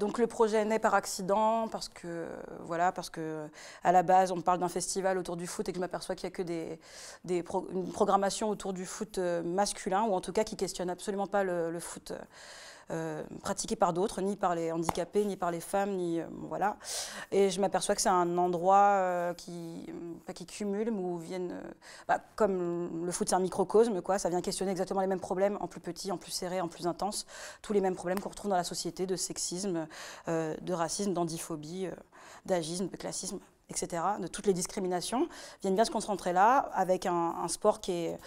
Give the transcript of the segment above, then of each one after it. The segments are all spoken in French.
Donc le projet naît par accident parce que voilà parce que à la base on parle d'un festival autour du foot et que je m'aperçois qu'il n'y a que des, des programmation autour du foot euh, masculin ou en tout cas qui questionne absolument pas le, le foot euh, euh, pratiquée par d'autres, ni par les handicapés, ni par les femmes, ni euh, voilà. Et je m'aperçois que c'est un endroit euh, qui, qui cumule, où viennent, bah, comme le foot c'est un microcosme, quoi, ça vient questionner exactement les mêmes problèmes, en plus petit, en plus serré, en plus intense, tous les mêmes problèmes qu'on retrouve dans la société de sexisme, de racisme, d'andiphobie, d'agisme, de classisme, etc., de toutes les discriminations, viennent bien se concentrer là, avec un, un sport qui est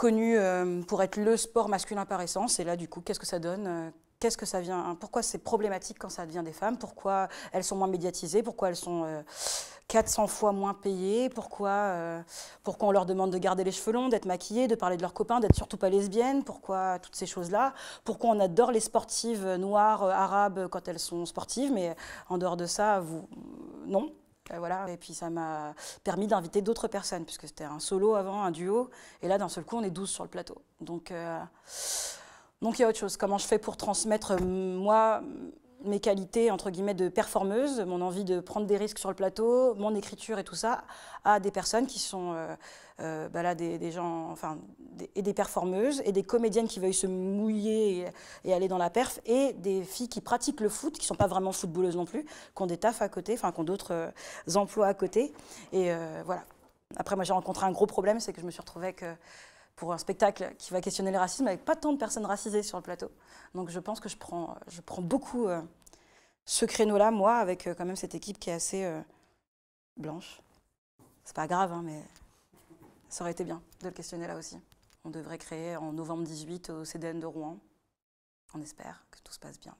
connu euh, pour être le sport masculin par essence. Et là, du coup, qu'est-ce que ça donne euh, Qu'est-ce que ça vient hein, Pourquoi c'est problématique quand ça devient des femmes Pourquoi elles sont moins médiatisées Pourquoi elles sont 400 euh, fois moins payées Pourquoi, pourquoi on leur demande de garder les cheveux longs, d'être maquillées, de parler de leurs copains, d'être surtout pas lesbiennes Pourquoi toutes ces choses-là Pourquoi on adore les sportives noires, arabes quand elles sont sportives, mais en dehors de ça, vous non euh, voilà. Et puis ça m'a permis d'inviter d'autres personnes, puisque c'était un solo avant, un duo. Et là, d'un seul coup, on est douze sur le plateau. Donc, euh, donc il y a autre chose. Comment je fais pour transmettre, euh, moi, mes qualités entre guillemets de performeuse, mon envie de prendre des risques sur le plateau, mon écriture et tout ça, à des personnes qui sont euh, euh, bah là, des, gens, enfin, et des performeuses et des comédiennes qui veulent se mouiller et, aller dans la perf et des filles qui pratiquent le foot, qui sont pas vraiment footballeuses non plus, qui ont des tafs à côté, enfin, qui ont d'autres euh, emplois à côté. Et voilà. Après, moi, j'ai rencontré un gros problème, c'est que je me suis retrouvée avec pour un spectacle qui va questionner le racisme avec pas tant de personnes racisées sur le plateau. Donc je pense que je prends, je prends beaucoup euh, ce créneau-là, moi, avec euh, quand même cette équipe qui est assez euh, blanche. C'est pas grave, hein, mais ça aurait été bien de le questionner là aussi. On devrait créer en novembre 18 au CDN de Rouen. On espère que tout se passe bien.